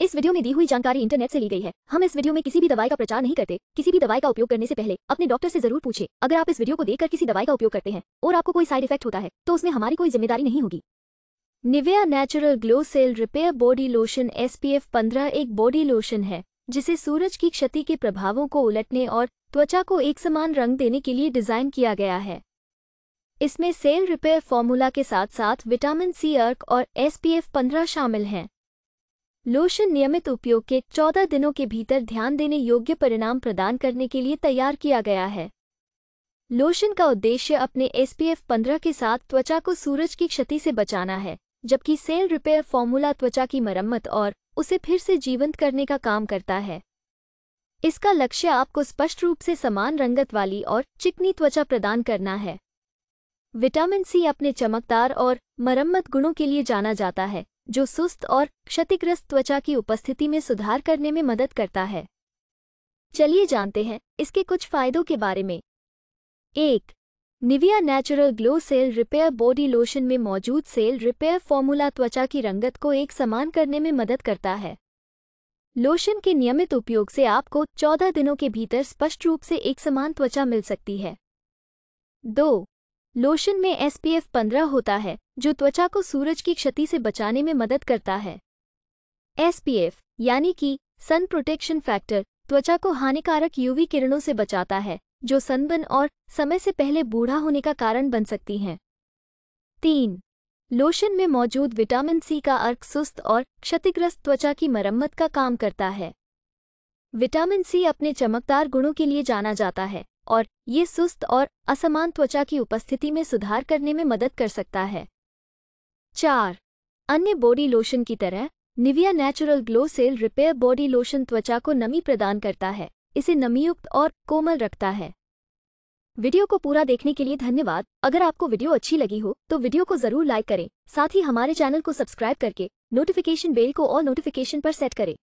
इस वीडियो में दी हुई जानकारी इंटरनेट से ली गई है हम इस वीडियो में किसी भी दवाई का प्रचार नहीं करते किसी भी दवाई का उपयोग करने से पहले अपने डॉक्टर से जरूर पूछे अगर आप इस वीडियो को देखकर किसी दवाई का उपयोग करते हैं और आपको कोई साइड इफेक्ट होता है तो उसमें हमारी कोई जिम्मेदारी नहीं होगी Nivea natural glow cell repair body lotion S P एक बॉडी लोशन है जिसे सूरज की क्षति के प्रभावों को उलटने और त्वचा को एक समान रंग देने के लिए डिजाइन किया गया है इसमें सेल रिपेयर फॉर्मूला के साथ साथ विटामिन सी अर्क और एस पंद्रह शामिल हैं लोशन नियमित उपयोग के 14 दिनों के भीतर ध्यान देने योग्य परिणाम प्रदान करने के लिए तैयार किया गया है लोशन का उद्देश्य अपने एसपीएफ 15 के साथ त्वचा को सूरज की क्षति से बचाना है जबकि सेल रिपेयर फॉर्मूला त्वचा की मरम्मत और उसे फिर से जीवंत करने का काम करता है इसका लक्ष्य आपको स्पष्ट रूप से समान रंगत वाली और चिकनी त्वचा प्रदान करना है विटामिन सी अपने चमकदार और मरम्मत गुणों के लिए जाना जाता है जो सुस्त और क्षतिग्रस्त त्वचा की उपस्थिति में सुधार करने में मदद करता है चलिए जानते हैं इसके कुछ फायदों के बारे में एक Nivea natural glow cell repair body lotion में मौजूद सेल रिपेयर फॉर्मूला त्वचा की रंगत को एक समान करने में मदद करता है लोशन के नियमित उपयोग से आपको 14 दिनों के भीतर स्पष्ट रूप से एक समान त्वचा मिल सकती है दो लोशन में एसपीएफ 15 होता है जो त्वचा को सूरज की क्षति से बचाने में मदद करता है एसपीएफ यानी कि सन प्रोटेक्शन फैक्टर त्वचा को हानिकारक यूवी किरणों से बचाता है जो सनबन और समय से पहले बूढ़ा होने का कारण बन सकती हैं तीन लोशन में मौजूद विटामिन सी का अर्क सुस्त और क्षतिग्रस्त त्वचा की मरम्मत का काम करता है विटामिन सी अपने चमकदार गुणों के लिए जाना जाता है और ये सुस्त और असमान त्वचा की उपस्थिति में सुधार करने में मदद कर सकता है चार अन्य बॉडी लोशन की तरह Nivea natural glow cell repair body lotion त्वचा को नमी प्रदान करता है इसे नमीयुक्त और कोमल रखता है वीडियो को पूरा देखने के लिए धन्यवाद अगर आपको वीडियो अच्छी लगी हो तो वीडियो को जरूर लाइक करें साथ ही हमारे चैनल को सब्सक्राइब करके नोटिफिकेशन बेल को और नोटिफिकेशन पर सेट करें